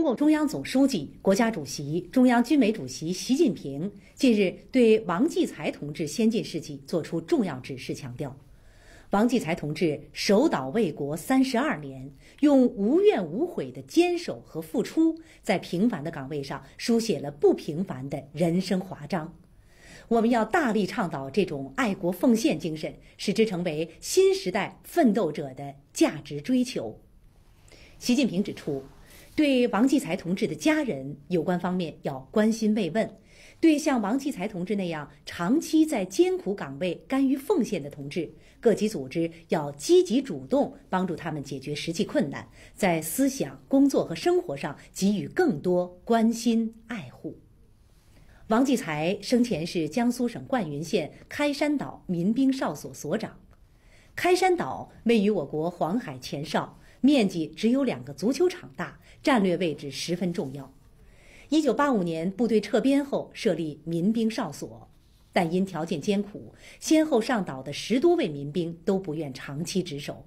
中共中央总书记、国家主席、中央军委主席习近平近日对王继才同志先进事迹作出重要指示，强调：王继才同志守岛卫国三十二年，用无怨无悔的坚守和付出，在平凡的岗位上书写了不平凡的人生华章。我们要大力倡导这种爱国奉献精神，使之成为新时代奋斗者的价值追求。习近平指出。对王继才同志的家人，有关方面要关心慰问；对像王继才同志那样长期在艰苦岗位甘于奉献的同志，各级组织要积极主动帮助他们解决实际困难，在思想、工作和生活上给予更多关心爱护。王继才生前是江苏省灌云县开山岛民兵哨所所长，开山岛位于我国黄海前哨。面积只有两个足球场大，战略位置十分重要。一九八五年部队撤编后，设立民兵哨所，但因条件艰苦，先后上岛的十多位民兵都不愿长期值守。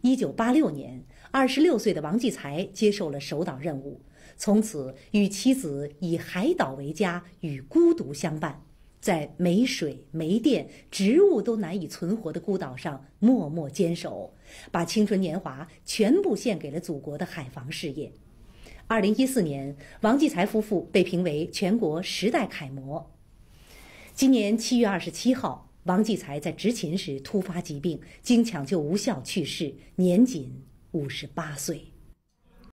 一九八六年，二十六岁的王继才接受了守岛任务，从此与妻子以海岛为家，与孤独相伴。在没水没电、植物都难以存活的孤岛上默默坚守，把青春年华全部献给了祖国的海防事业。二零一四年，王继才夫妇被评为全国时代楷模。今年七月二十七号，王继才在执勤时突发疾病，经抢救无效去世，年仅五十八岁。